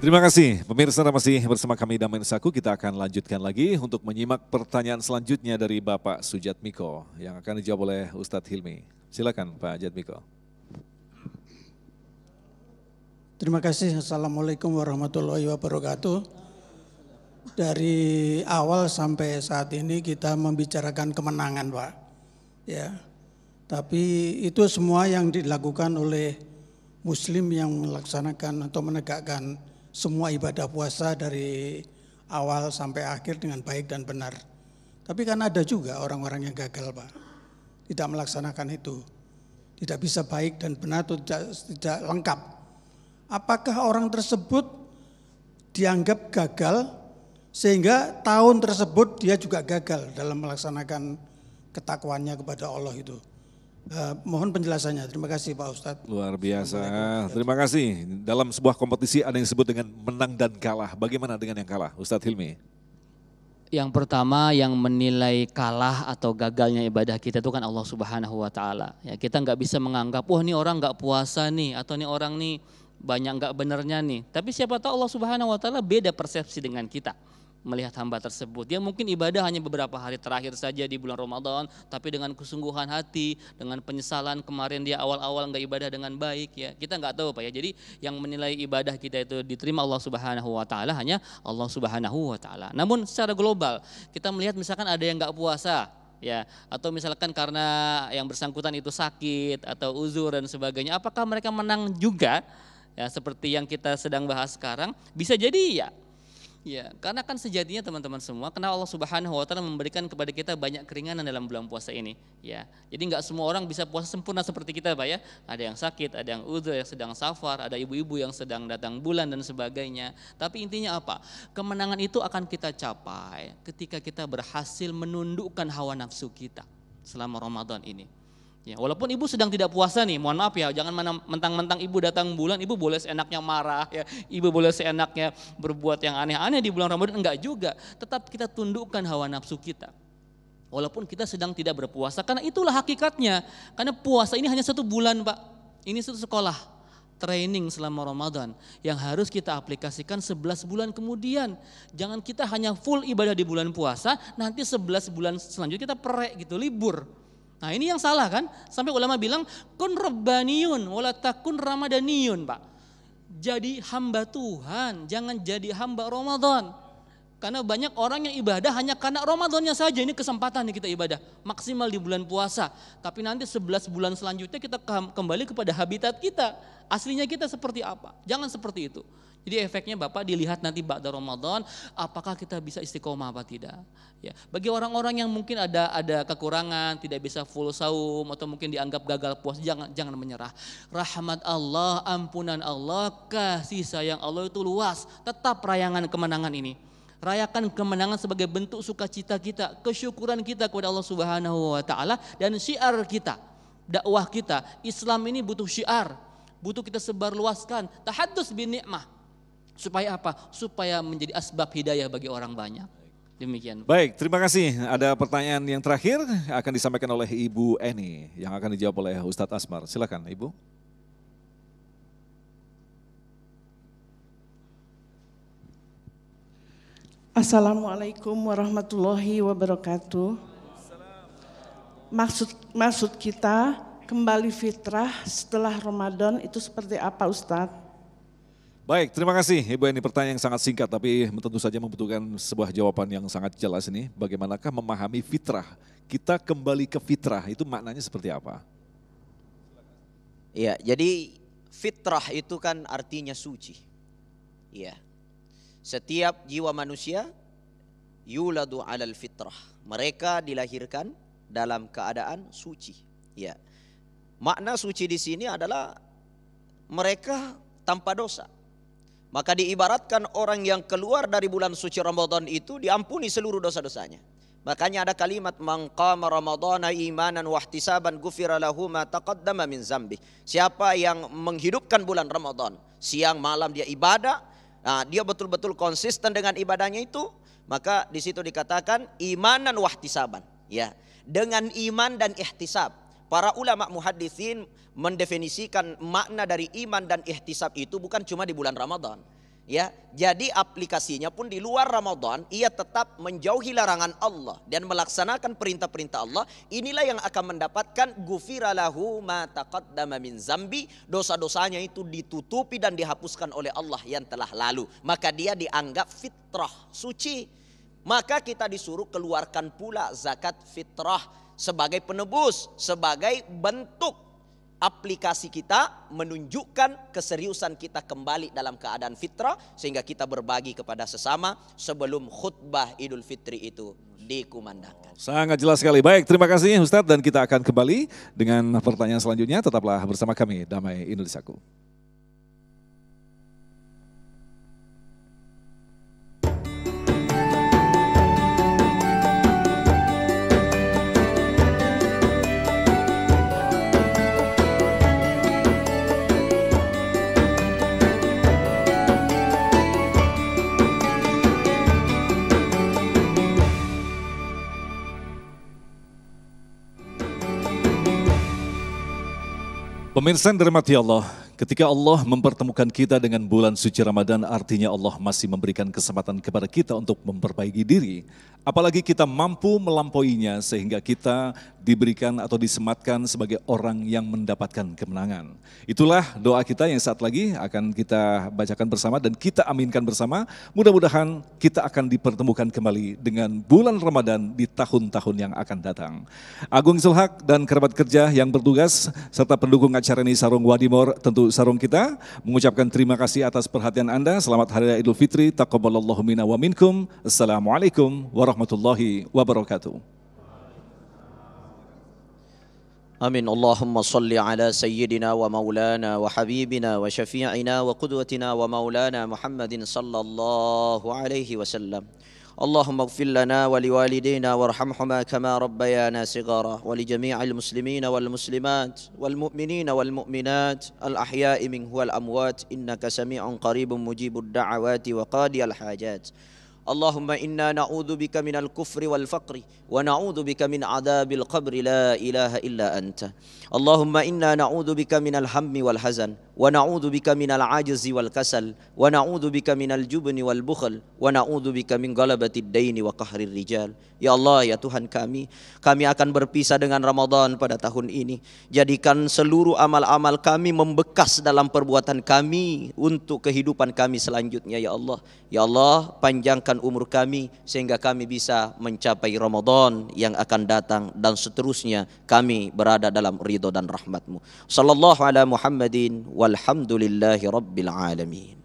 Terima kasih, pemirsa masih bersama kami Damai Saku. Kita akan lanjutkan lagi untuk menyimak pertanyaan selanjutnya dari Bapak Sujat Miko yang akan dijawab oleh Ustadz Hilmi. Silakan Pak Miko. Terima kasih. Assalamualaikum warahmatullahi wabarakatuh. Dari awal sampai saat ini kita membicarakan kemenangan, Pak. Ya. Tapi itu semua yang dilakukan oleh muslim yang melaksanakan atau menegakkan semua ibadah puasa dari awal sampai akhir dengan baik dan benar. Tapi kan ada juga orang-orang yang gagal, Pak. Tidak melaksanakan itu. Tidak bisa baik dan benar atau tidak, tidak lengkap. Apakah orang tersebut dianggap gagal sehingga tahun tersebut dia juga gagal dalam melaksanakan ketakwaannya kepada Allah itu? Uh, mohon penjelasannya. Terima kasih Pak Ustadz. Luar biasa. Terima kasih. Dalam sebuah kompetisi ada yang disebut dengan menang dan kalah. Bagaimana dengan yang kalah, Ustadz Hilmi? Yang pertama yang menilai kalah atau gagalnya ibadah kita itu kan Allah Subhanahu Wa Taala. Ya kita nggak bisa menganggap, wah ini orang nggak puasa nih, atau ini orang nih banyak nggak benernya nih. Tapi siapa tahu Allah Subhanahu Wa Taala beda persepsi dengan kita melihat hamba tersebut. Dia mungkin ibadah hanya beberapa hari terakhir saja di bulan Ramadan, tapi dengan kesungguhan hati, dengan penyesalan kemarin dia awal-awal nggak ibadah dengan baik ya. Kita nggak tahu Pak ya. Jadi yang menilai ibadah kita itu diterima Allah Subhanahu wa taala hanya Allah Subhanahu wa taala. Namun secara global kita melihat misalkan ada yang nggak puasa, ya atau misalkan karena yang bersangkutan itu sakit atau uzur dan sebagainya apakah mereka menang juga ya seperti yang kita sedang bahas sekarang bisa jadi ya Ya, karena kan sejatinya teman-teman semua, karena Allah Subhanahu wa taala memberikan kepada kita banyak keringanan dalam bulan puasa ini, ya. Jadi nggak semua orang bisa puasa sempurna seperti kita, Pak ya. Ada yang sakit, ada yang udzur, yang sedang safar, ada ibu-ibu yang sedang datang bulan dan sebagainya. Tapi intinya apa? Kemenangan itu akan kita capai ketika kita berhasil menundukkan hawa nafsu kita selama Ramadan ini. Ya, walaupun ibu sedang tidak puasa nih, mohon maaf ya, jangan mentang-mentang ibu datang bulan, ibu boleh seenaknya marah, ya, ibu boleh seenaknya berbuat yang aneh-aneh di bulan Ramadan, enggak juga. Tetap kita tundukkan hawa nafsu kita. Walaupun kita sedang tidak berpuasa, karena itulah hakikatnya. Karena puasa ini hanya satu bulan Pak, ini satu sekolah, training selama Ramadan yang harus kita aplikasikan 11 bulan kemudian. Jangan kita hanya full ibadah di bulan puasa, nanti 11 bulan selanjutnya kita perek gitu, libur. Nah ini yang salah kan? Sampai ulama bilang kun rabbaniyun wala takun ramadaniyun pak. Jadi hamba Tuhan, jangan jadi hamba Ramadan. Karena banyak orang yang ibadah hanya karena Ramadannya saja. Ini kesempatan nih kita ibadah. Maksimal di bulan puasa. Tapi nanti 11 bulan selanjutnya kita kembali kepada habitat kita. Aslinya kita seperti apa. Jangan seperti itu. Jadi efeknya Bapak dilihat nanti Ba'da Ramadan. Apakah kita bisa istiqomah apa tidak. Ya, bagi orang-orang yang mungkin ada ada kekurangan, tidak bisa full saum atau mungkin dianggap gagal puas, jangan jangan menyerah. Rahmat Allah, ampunan Allah, kasih sayang Allah itu luas. Tetap rayangan kemenangan ini. Rayakan kemenangan sebagai bentuk sukacita kita, kesyukuran kita kepada Allah Subhanahu wa taala dan syiar kita, dakwah kita. Islam ini butuh syiar, butuh kita sebarluaskan, tahaddus bin nikmah. Supaya apa? Supaya menjadi asbab hidayah bagi orang banyak. Demikian. Baik, terima kasih. Ada pertanyaan yang terakhir akan disampaikan oleh Ibu Eni yang akan dijawab oleh Ustadz Asmar. Silakan, Ibu. Assalamualaikum warahmatullahi wabarakatuh. Maksud maksud kita kembali fitrah setelah Ramadan itu seperti apa Ustadz? Baik, terima kasih Ibu ini pertanyaan yang sangat singkat tapi tentu saja membutuhkan sebuah jawaban yang sangat jelas ini. Bagaimanakah memahami fitrah? Kita kembali ke fitrah itu maknanya seperti apa? Iya, jadi fitrah itu kan artinya suci. Iya. Setiap jiwa manusia yuladu alal fitrah. Mereka dilahirkan dalam keadaan suci. Ya. Makna suci di sini adalah mereka tanpa dosa. Maka diibaratkan orang yang keluar dari bulan suci Ramadan itu diampuni seluruh dosa-dosanya. Makanya ada kalimat mangqama ramadhana imanan wahtisaban saban lahu ma taqaddama min zambi. Siapa yang menghidupkan bulan Ramadan, siang malam dia ibadah, Nah, dia betul-betul konsisten dengan ibadahnya itu, maka di situ dikatakan iman dan wahtisaban, ya. Dengan iman dan ihtisab. Para ulama muhadisin mendefinisikan makna dari iman dan ihtisab itu bukan cuma di bulan Ramadan. Ya, jadi aplikasinya pun di luar Ramadan ia tetap menjauhi larangan Allah dan melaksanakan perintah-perintah Allah. Inilah yang akan mendapatkan gufiralahu ma taqaddama min zambi. Dosa-dosanya itu ditutupi dan dihapuskan oleh Allah yang telah lalu. Maka dia dianggap fitrah suci. Maka kita disuruh keluarkan pula zakat fitrah sebagai penebus, sebagai bentuk aplikasi kita menunjukkan keseriusan kita kembali dalam keadaan fitrah sehingga kita berbagi kepada sesama sebelum khutbah Idul Fitri itu dikumandangkan. Sangat jelas sekali. Baik, terima kasih Ustadz dan kita akan kembali dengan pertanyaan selanjutnya. Tetaplah bersama kami Damai Indonesiaku. Pemirsa yang Allah, ketika Allah mempertemukan kita dengan bulan suci Ramadan, artinya Allah masih memberikan kesempatan kepada kita untuk memperbaiki diri apalagi kita mampu melampauinya sehingga kita diberikan atau disematkan sebagai orang yang mendapatkan kemenangan. Itulah doa kita yang saat lagi akan kita bacakan bersama dan kita aminkan bersama. Mudah-mudahan kita akan dipertemukan kembali dengan bulan Ramadan di tahun-tahun yang akan datang. Agung Zulhak dan kerabat kerja yang bertugas serta pendukung acara ini Sarung Wadimor tentu sarung kita mengucapkan terima kasih atas perhatian Anda. Selamat Hari Idul Fitri. Taqabbalallahu minna wa minkum. Assalamualaikum warahmatullahi wabarakatuh. ورحمة الله وبركاته آمين اللهم صل على سيدنا ومولانا وحبيبنا وشفيعنا وقدوتنا ومولانا محمد صلى الله عليه وسلم اللهم اغفر لنا ولوالدينا وارحمهما كما ربيانا صغارا ولجميع المسلمين والمسلمات والمؤمنين والمؤمنات الأحياء منه والأموات إنك سميع قريب مجيب الدعوات وقاضي الحاجات Allahumma inna na'udhu bika minal kufri wal faqri wa na'udhu bika min adabil qabri la ilaha illa anta. Allahumma inna na'udhu bika minal hammi wal hazan wa na'udhu bika minal ajzi wal kasal wa na'udhu bika minal jubni wal bukhl wa na'udhu bika min galabatid daini wa qahrir rijal. Ya Allah ya Tuhan kami, kami akan berpisah dengan Ramadan pada tahun ini. Jadikan seluruh amal-amal kami membekas dalam perbuatan kami untuk kehidupan kami selanjutnya ya Allah. Ya Allah, panjangkan umur kami sehingga kami bisa mencapai Ramadan yang akan datang dan seterusnya kami berada dalam ridho dan rahmatmu. Sallallahu ala Muhammadin walhamdulillahi rabbil alamin.